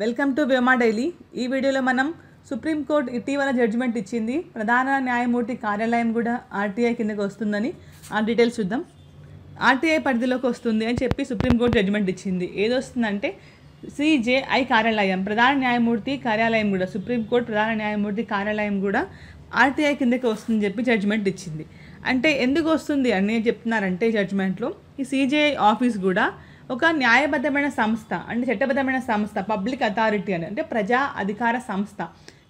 welcome to Vyoma daily ఈ వీడియోలో మనం సుప్రీంకోర్టు ఇటీవల జడ్జిమెంట్ ఇచ్చింది ప్రధాన న్యాయమూర్తి కార్యాలయం కూడా ఆర్టీఐ కిందకు వస్తుందని ఆ డీటెయిల్స్ చూద్దాం ఆర్టీఐ పరిధిలోకి వస్తుంది అని చెప్పి సుప్రీంకోర్టు జడ్జిమెంట్ ఇచ్చింది ఏదొస్తుందంటే సిజేఐ కార్యాలయం ప్రధాన న్యాయమూర్తి కార్యాలయం కూడా సుప్రీంకోర్టు ప్రధాన న్యాయమూర్తి కార్యాలయం కూడా ఆర్టీఐ కిందకి వస్తుందని చెప్పి జడ్జిమెంట్ ఇచ్చింది అంటే ఎందుకు వస్తుంది అని చెప్తున్నారంటే జడ్జిమెంట్లో ఈ సిజేఐ ఆఫీస్ కూడా ఒక న్యాయబద్ధమైన సంస్థ అంటే చట్టబద్ధమైన సంస్థ పబ్లిక్ అథారిటీ అని అంటే ప్రజా అధికార సంస్థ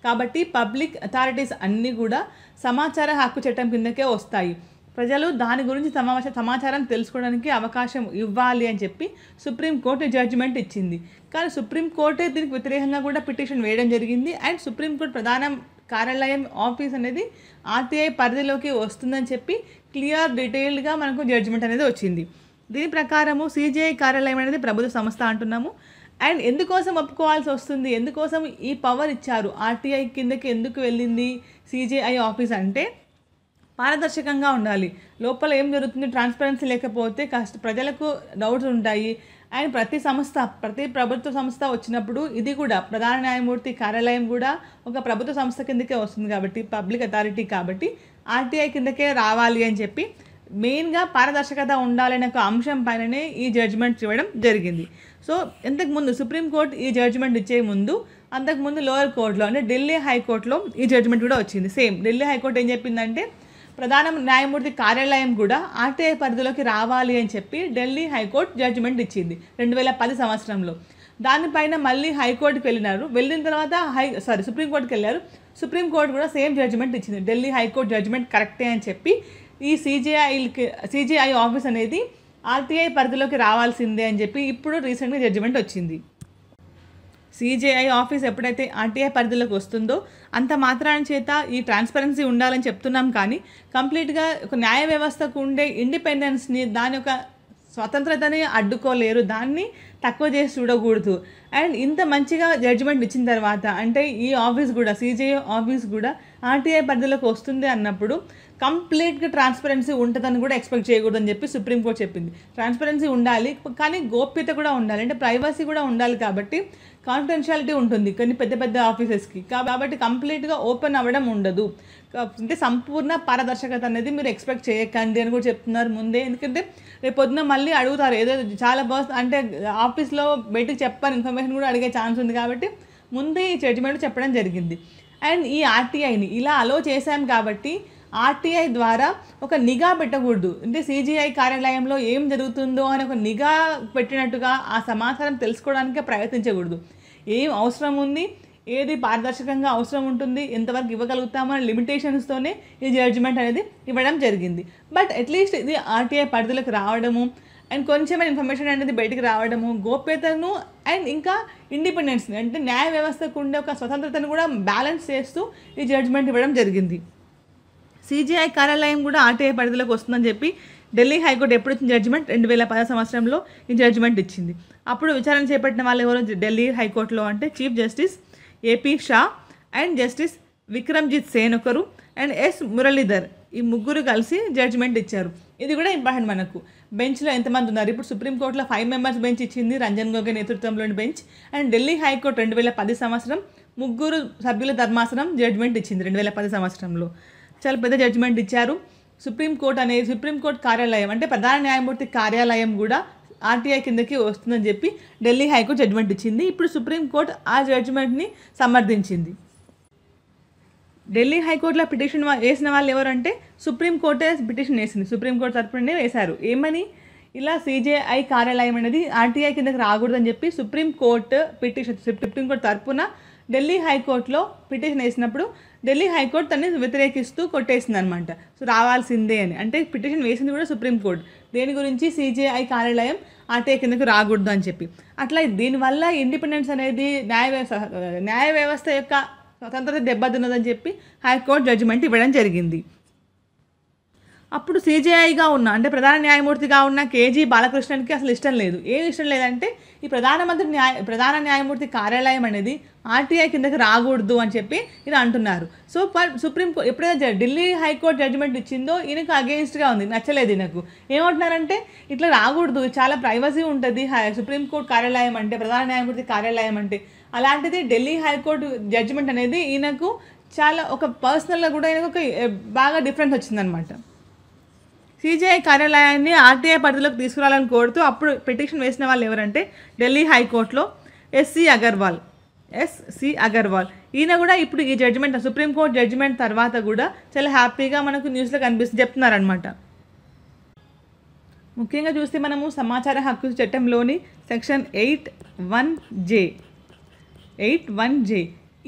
కాబట్టి పబ్లిక్ అథారిటీస్ అన్నీ కూడా సమాచార హక్కు చట్టం కిందకే వస్తాయి ప్రజలు దాని గురించి సమావేశ సమాచారం తెలుసుకోవడానికి అవకాశం ఇవ్వాలి అని చెప్పి సుప్రీంకోర్టు జడ్జిమెంట్ ఇచ్చింది కానీ సుప్రీంకోర్టే దీనికి వ్యతిరేకంగా కూడా పిటిషన్ వేయడం జరిగింది అండ్ సుప్రీంకోర్టు ప్రధాన కార్యాలయం ఆఫీస్ అనేది ఆర్టీఐ పరిధిలోకి వస్తుందని చెప్పి క్లియర్ డీటెయిల్డ్గా మనకు జడ్జిమెంట్ అనేది వచ్చింది దీని ప్రకారము సిజిఐ కార్యాలయం అనేది ప్రభుత్వ సంస్థ అంటున్నాము అండ్ ఎందుకోసం ఒప్పుకోవాల్సి వస్తుంది ఎందుకోసం ఈ పవర్ ఇచ్చారు ఆర్టీఐ కిందకి ఎందుకు వెళ్ళింది సిజిఐ ఆఫీస్ అంటే పారదర్శకంగా ఉండాలి లోపల ఏం జరుగుతుంది ట్రాన్స్పరెన్సీ లేకపోతే కష్ట ప్రజలకు డౌట్స్ ఉంటాయి అండ్ ప్రతి సంస్థ ప్రతి ప్రభుత్వ సంస్థ వచ్చినప్పుడు ఇది కూడా ప్రధాన న్యాయమూర్తి కార్యాలయం కూడా ఒక ప్రభుత్వ సంస్థ కిందకే వస్తుంది కాబట్టి పబ్లిక్ అథారిటీ కాబట్టి ఆర్టీఐ కిందకే రావాలి అని చెప్పి మెయిన్గా పారదర్శకత ఉండాలనే ఒక అంశం పైననే ఈ జడ్జిమెంట్ ఇవ్వడం జరిగింది సో ఇంతకుముందు సుప్రీంకోర్టు ఈ జడ్జిమెంట్ ఇచ్చే ముందు అంతకుముందు లోయర్ కోర్టులో అంటే ఢిల్లీ హైకోర్టులో ఈ జడ్జిమెంట్ కూడా వచ్చింది సేమ్ ఢిల్లీ హైకోర్టు ఏం చెప్పిందంటే ప్రధాన న్యాయమూర్తి కార్యాలయం కూడా ఆర్టీఐ పరిధిలోకి రావాలి అని చెప్పి ఢిల్లీ హైకోర్టు జడ్జిమెంట్ ఇచ్చింది రెండు వేల పది సంవత్సరంలో దానిపైన మళ్ళీ హైకోర్టుకి వెళ్ళినారు వెళ్ళిన తర్వాత హై సారీ సుప్రీంకోర్టుకి వెళ్ళారు సుప్రీంకోర్టు కూడా సేమ్ జడ్జిమెంట్ ఇచ్చింది ఢిల్లీ హైకోర్టు జడ్జిమెంట్ కరెక్టే అని చెప్పి ఈ సీజేఐకి సీజేఐ ఆఫీస్ అనేది ఆర్టీఐ పరిధిలోకి రావాల్సిందే అని చెప్పి ఇప్పుడు రీసెంట్గా జడ్జిమెంట్ వచ్చింది సీజేఐ ఆఫీస్ ఎప్పుడైతే ఆర్టీఐ పరిధిలోకి వస్తుందో అంత మాత్రాన చేత ఈ ట్రాన్స్పరెన్సీ ఉండాలని చెప్తున్నాం కానీ కంప్లీట్గా ఒక న్యాయ వ్యవస్థకు ఉండే ఇండిపెండెన్స్ని దాని యొక్క స్వతంత్రతని అడ్డుకోలేరు దాన్ని తక్కువ చేసి చూడకూడదు అండ్ ఇంత మంచిగా జడ్జిమెంట్ ఇచ్చిన తర్వాత అంటే ఈ ఆఫీస్ కూడా సీజేఐ ఆఫీస్ కూడా ఆర్టీఐ పరిధిలోకి వస్తుంది అన్నప్పుడు కంప్లీట్గా ట్రాన్స్పరెన్సీ ఉంటుందని కూడా ఎక్స్పెక్ట్ చేయకూడదని చెప్పి సుప్రీంకోర్టు చెప్పింది ట్రాన్స్పరెన్సీ ఉండాలి కానీ గోప్యత కూడా ఉండాలి అంటే ప్రైవసీ కూడా ఉండాలి కాబట్టి కాన్ఫిడెన్షియాలిటీ ఉంటుంది కొన్ని పెద్ద పెద్ద ఆఫీసెస్కి కాబట్టి కంప్లీట్గా ఓపెన్ అవ్వడం ఉండదు అంటే సంపూర్ణ పారదర్శకత అనేది మీరు ఎక్స్పెక్ట్ చేయకండి అని కూడా చెప్తున్నారు ముందే ఎందుకంటే రేపు పొద్దున మళ్ళీ అడుగుతారు ఏదో చాలా బస్ అంటే ఆఫీస్లో బయటకు చెప్పని ఇన్ఫర్మేషన్ కూడా అడిగే ఛాన్స్ ఉంది కాబట్టి ముందే ఈ జడ్జిమెంట్ చెప్పడం జరిగింది అండ్ ఈ ఆర్టీఐని ఇలా అలో చేశాం కాబట్టి ఆర్టీఐ ద్వారా ఒక నిఘా పెట్టకూడదు అంటే సిజిఐ కార్యాలయంలో ఏం జరుగుతుందో అని ఒక నిఘా పెట్టినట్టుగా ఆ సమాచారం తెలుసుకోవడానికే ప్రయత్నించకూడదు ఏం అవసరం ఉంది ఏది పారదర్శకంగా అవసరం ఉంటుంది ఎంతవరకు ఇవ్వగలుగుతామో లిమిటేషన్స్తోనే ఈ జడ్జిమెంట్ అనేది ఇవ్వడం జరిగింది బట్ అట్లీస్ట్ ఇది ఆర్టీఐ పరిధిలోకి రావడము అండ్ కొంచెం ఇన్ఫర్మేషన్ అనేది బయటకు రావడము గోప్యతను అండ్ ఇంకా ఇండిపెండెన్స్ని అంటే న్యాయ వ్యవస్థకు ఉండే ఒక స్వతంత్రతను కూడా బ్యాలెన్స్ చేస్తూ ఈ జడ్జ్మెంట్ ఇవ్వడం జరిగింది సీజీఐ కార్యాలయం కూడా ఆర్టీఐ పరిధిలోకి వస్తుందని చెప్పి ఢిల్లీ హైకోర్టు ఎప్పుడు ఇచ్చిన జడ్జిమెంట్ రెండు వేల పదో సంవత్సరంలో ఈ జడ్జిమెంట్ ఇచ్చింది అప్పుడు విచారణ చేపట్టిన వాళ్ళు ఎవరు ఢిల్లీ హైకోర్టులో అంటే chief justice AP Shah and justice Vikramjit Sen ఒకరు అండ్ ఎస్ మురళీధర్ ఈ ముగ్గురు కలిసి జడ్జిమెంట్ ఇచ్చారు ఇది కూడా ఇంపార్టెంట్ మనకు బెంచ్లో ఎంతమంది ఉన్నారు ఇప్పుడు సుప్రీంకోర్టులో ఫైవ్ మెంబర్స్ బెంచ్ ఇచ్చింది రంజన్ గోగే నేతృత్వంలోని బెంచ్ అండ్ ఢిల్లీ హైకోర్టు రెండు వేల పది సంవత్సరం ముగ్గురు సభ్యుల ధర్మాసనం జడ్జిమెంట్ ఇచ్చింది రెండు వేల పది సంవత్సరంలో చాలా పెద్ద జడ్జిమెంట్ ఇచ్చారు సుప్రీంకోర్టు అనేది సుప్రీంకోర్టు కార్యాలయం అంటే ప్రధాన న్యాయమూర్తి కార్యాలయం కూడా ఆర్టీఐ కిందకి వస్తుందని చెప్పి ఢిల్లీ హైకోర్టు జడ్జిమెంట్ ఇచ్చింది ఇప్పుడు సుప్రీంకోర్టు ఆ జడ్జిమెంట్ని సమర్థించింది ఢిల్లీ హైకోర్టులో పిటిషన్ వేసిన వాళ్ళు ఎవరంటే సుప్రీంకోర్టే పిటిషన్ వేసింది సుప్రీంకోర్టు తరపునే వేశారు ఏమని ఇలా సీజేఐ కార్యాలయం అనేది ఆర్టీఐ కిందకి రాకూడదని చెప్పి సుప్రీంకోర్టు పిటిషన్ సుప్రీంకోర్టు తరఫున ఢిల్లీ హైకోర్టులో పిటిషన్ వేసినప్పుడు ఢిల్లీ హైకోర్టు తనని వ్యతిరేకిస్తూ కొట్టేసింది అనమాట సో రావాల్సిందే అని అంటే పిటిషన్ వేసింది కూడా సుప్రీంకోర్టు దేని గురించి సీజేఐ కార్యాలయం ఆర్టీఐ కిందకు రాకూడదు అని చెప్పి అట్లా దీనివల్ల ఇండిపెండెన్స్ అనేది న్యాయ వ్యవస్థ న్యాయ వ్యవస్థ యొక్క స్వతంత్రత దెబ్బతిన్నదని చెప్పి హైకోర్టు జడ్జిమెంట్ ఇవ్వడం జరిగింది అప్పుడు సీజేఐగా ఉన్న అంటే ప్రధాన న్యాయమూర్తిగా ఉన్న కేజీ బాలకృష్ణన్కి అసలు ఇష్టం లేదు ఏం ఇష్టం లేదంటే ఈ ప్రధానమంత్రి న్యాయ ప్రధాన న్యాయమూర్తి కార్యాలయం అనేది ఆర్టీఐ కిందకి రాకూడదు అని చెప్పి ఇది అంటున్నారు సో సుప్రీం కోర్టు ఎప్పుడైతే ఢిల్లీ హైకోర్టు జడ్జిమెంట్ ఇచ్చిందో ఈయనకు అగెయిన్స్ట్గా ఉంది నచ్చలేదు ఈయనకు ఏమంటున్నారంటే ఇట్లా రాకూడదు చాలా ప్రైవసీ ఉంటుంది సుప్రీంకోర్టు కార్యాలయం అంటే ప్రధాన న్యాయమూర్తి కార్యాలయం అంటే అలాంటిది ఢిల్లీ హైకోర్టు జడ్జిమెంట్ అనేది ఈయనకు చాలా ఒక పర్సనల్గా కూడా ఈయనకు ఒక బాగా డిఫరెన్స్ వచ్చిందనమాట సీజీఐ కార్యాలయాన్ని ఆర్టీఐ పరిధిలోకి తీసుకురావాలని కోరుతూ అప్పుడు పిటిషన్ వేసిన వాళ్ళు ఎవరంటే ఢిల్లీ హైకోర్టులో ఎస్సి అగర్వాల్ ఎస్సి అగర్వాల్ ఈయన కూడా ఇప్పుడు ఈ జడ్జిమెంట్ సుప్రీంకోర్టు జడ్జిమెంట్ తర్వాత కూడా చాలా హ్యాపీగా మనకు న్యూస్లో కనిపిస్తూ చెప్తున్నారనమాట ముఖ్యంగా చూస్తే మనము సమాచార హక్కు చట్టంలోని section eight one J eight one J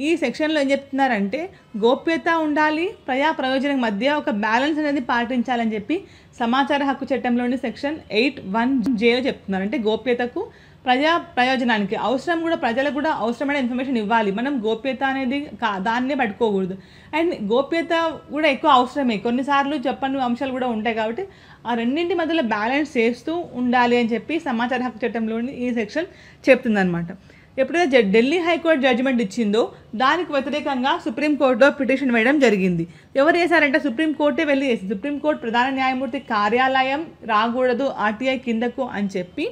ఈ సెక్షన్లో ఏం చెప్తున్నారంటే గోప్యత ఉండాలి ప్రజా ప్రయోజనం మధ్య ఒక బ్యాలెన్స్ అనేది పాటించాలని చెప్పి సమాచార హక్కు చట్టంలోని సెక్షన్ ఎయిట్ వన్ జేలో చెప్తున్నారు అంటే గోప్యతకు ప్రజా ప్రయోజనానికి అవసరం కూడా ప్రజలకు కూడా అవసరమైన ఇన్ఫర్మేషన్ ఇవ్వాలి మనం గోప్యత అనేది కా దాన్నే పట్టుకోకూడదు అండ్ గోప్యత కూడా ఎక్కువ అవసరమే కొన్నిసార్లు చెప్పని అంశాలు కూడా ఉంటాయి కాబట్టి ఆ రెండింటి మధ్యలో బ్యాలెన్స్ చేస్తూ ఉండాలి అని చెప్పి సమాచార హక్కు చట్టంలోని ఈ సెక్షన్ చెప్తుందనమాట ఎప్పుడైతే ఢిల్లీ హైకోర్టు జడ్జిమెంట్ ఇచ్చిందో దానికి వ్యతిరేకంగా సుప్రీంకోర్టులో పిటిషన్ వేయడం జరిగింది ఎవరు వేశారంటే సుప్రీంకోర్టే వెళ్ళి చేసింది సుప్రీంకోర్టు ప్రధాన న్యాయమూర్తి కార్యాలయం రాకూడదు ఆర్టీఐ కిందకు అని చెప్పి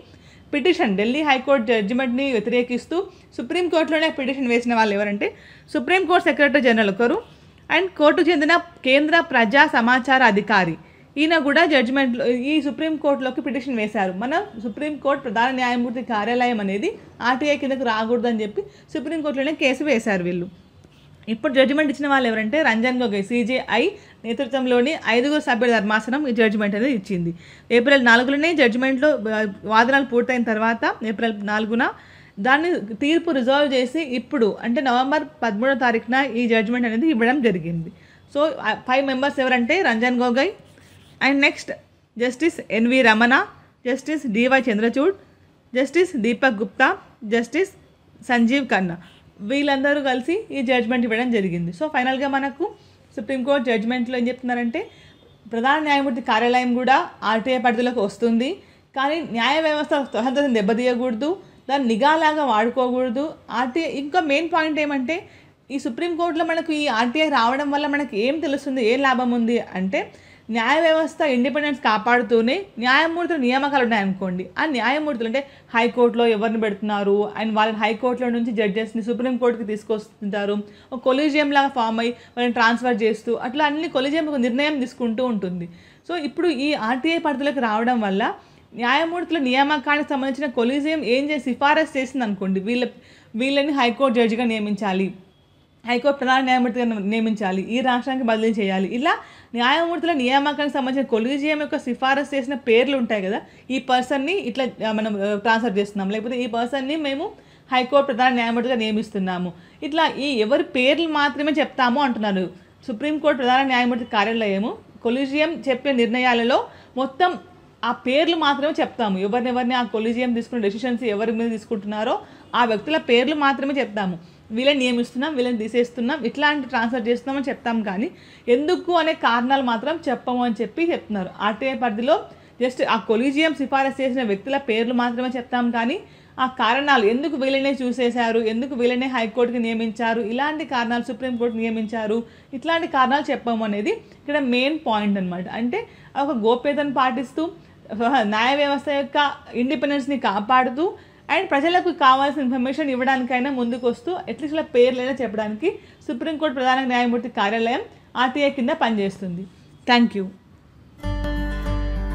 పిటిషన్ ఢిల్లీ హైకోర్టు జడ్జిమెంట్ని వ్యతిరేకిస్తూ సుప్రీంకోర్టులోనే పిటిషన్ వేసిన వాళ్ళు ఎవరంటే సుప్రీంకోర్టు సెక్రటరీ జనరల్ ఒకరు అండ్ కోర్టుకు చెందిన కేంద్ర ప్రజా సమాచార అధికారి ఈయన కూడా జడ్జిమెంట్ ఈ సుప్రీంకోర్టులోకి పిటిషన్ వేశారు మన సుప్రీంకోర్టు ప్రధాన న్యాయమూర్తి కార్యాలయం అనేది ఆర్టీఐ కిందకు రాకూడదని చెప్పి సుప్రీంకోర్టులోనే కేసు వేశారు వీళ్ళు ఇప్పుడు జడ్జిమెంట్ ఇచ్చిన వాళ్ళు ఎవరంటే రంజన్ గొగోయ్ సీజేఐ నేతృత్వంలోని ఐదుగురు సభ్యుల ధర్మాసనం ఈ జడ్జిమెంట్ అనేది ఇచ్చింది ఏప్రిల్ నాలుగులోనే జడ్జిమెంట్లో వాదనలు పూర్తయిన తర్వాత ఏప్రిల్ నాలుగున దాన్ని తీర్పు రిజర్వ్ చేసి ఇప్పుడు అంటే నవంబర్ పదమూడో తారీఖున ఈ జడ్జిమెంట్ అనేది ఇవ్వడం జరిగింది సో ఫైవ్ మెంబర్స్ ఎవరంటే Ranjan Gogoi and next justice NV Ramana justice DY Chandrachud justice Deepak Gupta justice Sanjiv Khanna వీళ్ళందరూ కలిసి ఈ జడ్జ్మెంట్ ఇవ్వడం జరిగింది సో ఫైనల్గా మనకు సుప్రీంకోర్టు జడ్జ్మెంట్లో ఏం చెప్తున్నారంటే ప్రధాన న్యాయమూర్తి కార్యాలయం కూడా ఆర్టీఐ పరిధిలోకి వస్తుంది కానీ న్యాయ వ్యవస్థ స్వతంత్రతను దెబ్బతీయకూడదు దాన్ని నిఘాలాగా వాడుకోకూడదు ఆర్టీఐ ఇంకా మెయిన్ పాయింట్ ఏమంటే ఈ సుప్రీంకోర్టులో మనకు ఈ ఆర్టీఐ రావడం వల్ల మనకి ఏం తెలుస్తుంది ఏం లాభం ఉంది అంటే న్యాయ వ్యవస్థ ఇండిపెండెన్స్ కాపాడుతూనే న్యాయమూర్తుల నియామకాలు ఉన్నాయనుకోండి ఆ న్యాయమూర్తులు అంటే హైకోర్టులో ఎవరిని పెడుతున్నారు అండ్ వాళ్ళని హైకోర్టులో నుంచి జడ్జెస్ని సుప్రీంకోర్టుకి తీసుకొస్తుంటారు ఒక కొలీజియం లాగా ఫామ్ అయ్యి వాళ్ళని ట్రాన్స్ఫర్ చేస్తూ అట్లా అన్ని కొలీజియం ఒక నిర్ణయం తీసుకుంటూ ఉంటుంది సో ఇప్పుడు ఈ ఆర్టీఐ పరిధిలోకి రావడం వల్ల న్యాయమూర్తుల నియామకానికి సంబంధించిన కొలీజియం ఏం చేసి సిఫారసు చేసింది అనుకోండి వీళ్ళ వీళ్ళని హైకోర్టు జడ్జిగా నియమించాలి హైకోర్టు ప్రధాన న్యాయమూర్తిగా నియమించాలి ఈ రాష్ట్రానికి బదిలీ చేయాలి ఇలా న్యాయమూర్తుల నియామకానికి సంబంధించిన కొలీజియం యొక్క సిఫారసు చేసిన పేర్లు ఉంటాయి కదా ఈ పర్సన్ని ఇట్లా మనం ట్రాన్స్ఫర్ చేస్తున్నాం లేకపోతే ఈ పర్సన్ని మేము హైకోర్టు ప్రధాన న్యాయమూర్తిగా నియమిస్తున్నాము ఇట్లా ఈ ఎవరి పేర్లు మాత్రమే చెప్తాము అంటున్నారు సుప్రీంకోర్టు ప్రధాన న్యాయమూర్తి కార్యాలయము కొలీజియం చెప్పే నిర్ణయాలలో మొత్తం ఆ పేర్లు మాత్రమే చెప్తాము ఎవరినెవరిని ఆ కొలీజియం తీసుకున్న డెసిషన్స్ ఎవరి మీద తీసుకుంటున్నారో ఆ వ్యక్తుల పేర్లు మాత్రమే చెప్తాము వీళ్ళని నియమిస్తున్నాం వీళ్ళని తీసేస్తున్నాం ఇట్లాంటి ట్రాన్స్ఫర్ చేస్తున్నామని చెప్తాం కానీ ఎందుకు అనే కారణాలు మాత్రం చెప్పము అని చెప్పి చెప్తున్నారు ఆర్టీఐ పరిధిలో జస్ట్ ఆ కొలీజియం సిఫారసు చేసిన వ్యక్తుల పేర్లు మాత్రమే చెప్తాం కానీ ఆ కారణాలు ఎందుకు వీళ్ళనే చూసేశారు ఎందుకు వీళ్ళనే హైకోర్టుకి నియమించారు ఇలాంటి కారణాలు సుప్రీంకోర్టు నియమించారు ఇట్లాంటి కారణాలు చెప్పాము అనేది ఇక్కడ మెయిన్ పాయింట్ అనమాట అంటే ఒక గోప్యతను పాటిస్తూ న్యాయ వ్యవస్థ యొక్క ఇండిపెండెన్స్ని కాపాడుతూ అండ్ ప్రజలకు కావాల్సిన ఇన్ఫర్మేషన్ ఇవ్వడానికైనా ముందుకు వస్తూ ఇలా పేర్లైనా చెప్పడానికి సుప్రీంకోర్టు ప్రధాన న్యాయమూర్తి కార్యాలయం ఆర్టీఐ కింద పనిచేస్తుంది థ్యాంక్ యూ